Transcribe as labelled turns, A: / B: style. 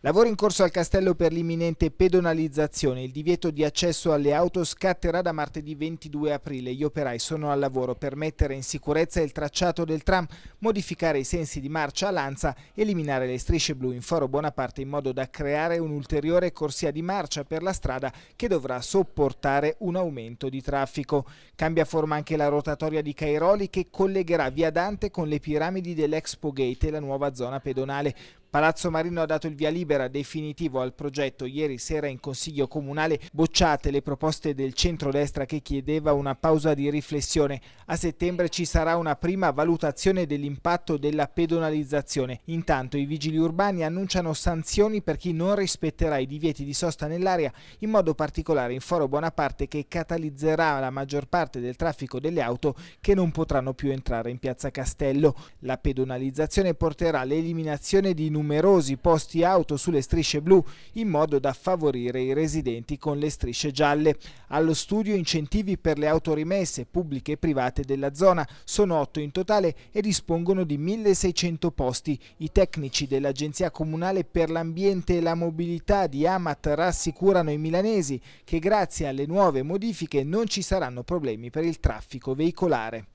A: Lavoro in corso al castello per l'imminente pedonalizzazione. Il divieto di accesso alle auto scatterà da martedì 22 aprile. Gli operai sono al lavoro per mettere in sicurezza il tracciato del tram, modificare i sensi di marcia a Lanza, eliminare le strisce blu in Foro Bonaparte in modo da creare un'ulteriore corsia di marcia per la strada che dovrà sopportare un aumento di traffico. Cambia forma anche la rotatoria di Cairoli che collegherà via Dante con le piramidi dell'Expo Gate e la nuova zona pedonale. Palazzo Marino ha dato il via libera definitivo al progetto. Ieri sera in Consiglio Comunale bocciate le proposte del centrodestra che chiedeva una pausa di riflessione. A settembre ci sarà una prima valutazione dell'impatto della pedonalizzazione. Intanto i vigili urbani annunciano sanzioni per chi non rispetterà i divieti di sosta nell'area, in modo particolare in Foro Bonaparte che catalizzerà la maggior parte del traffico delle auto che non potranno più entrare in Piazza Castello. La pedonalizzazione porterà all'eliminazione di numerosi numerosi posti auto sulle strisce blu in modo da favorire i residenti con le strisce gialle. Allo studio incentivi per le autorimesse pubbliche e private della zona sono otto in totale e dispongono di 1600 posti. I tecnici dell'Agenzia Comunale per l'Ambiente e la Mobilità di Amat rassicurano i milanesi che grazie alle nuove modifiche non ci saranno problemi per il traffico veicolare.